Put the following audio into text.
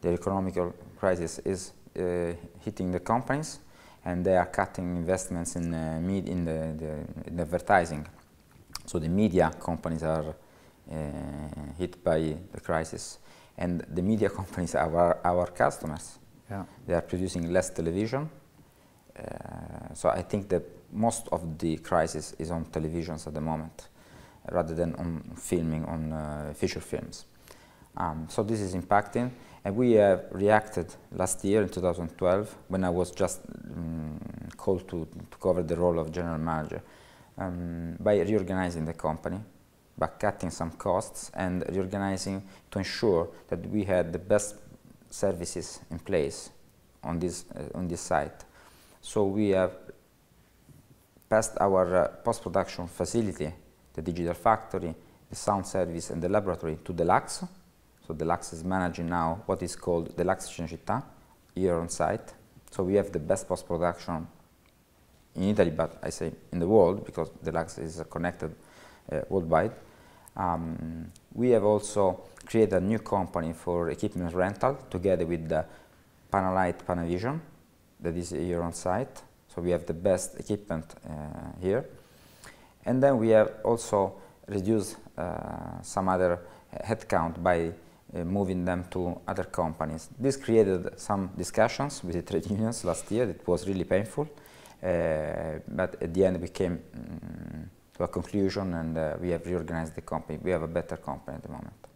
the economic crisis is uh, hitting the companies and they are cutting investments in, uh, med in, the, the, in advertising. So the media companies are uh, hit by the crisis and the media companies are our, our customers. Yeah. They are producing less television. Uh, so I think that most of the crisis is on televisions at the moment, rather than on filming, on uh, feature films. Um, so this is impacting. And we have reacted last year in 2012 when I was just um, called to, to cover the role of general manager um, by reorganizing the company, by cutting some costs and reorganizing to ensure that we had the best services in place on this, uh, on this site. So we have passed our uh, post-production facility, the digital factory, the sound service and the laboratory to Deluxe so the is managing now what is called Deluxe Lux Cinecittà here on site. So we have the best post-production in Italy, but I say in the world because Deluxe is connected uh, worldwide. Um, we have also created a new company for equipment rental together with the Panalite Panavision that is here on site. So we have the best equipment uh, here. And then we have also reduced uh, some other headcount by uh, moving them to other companies. This created some discussions with the trade unions last year. It was really painful, uh, but at the end we came um, to a conclusion and uh, we have reorganized the company. We have a better company at the moment.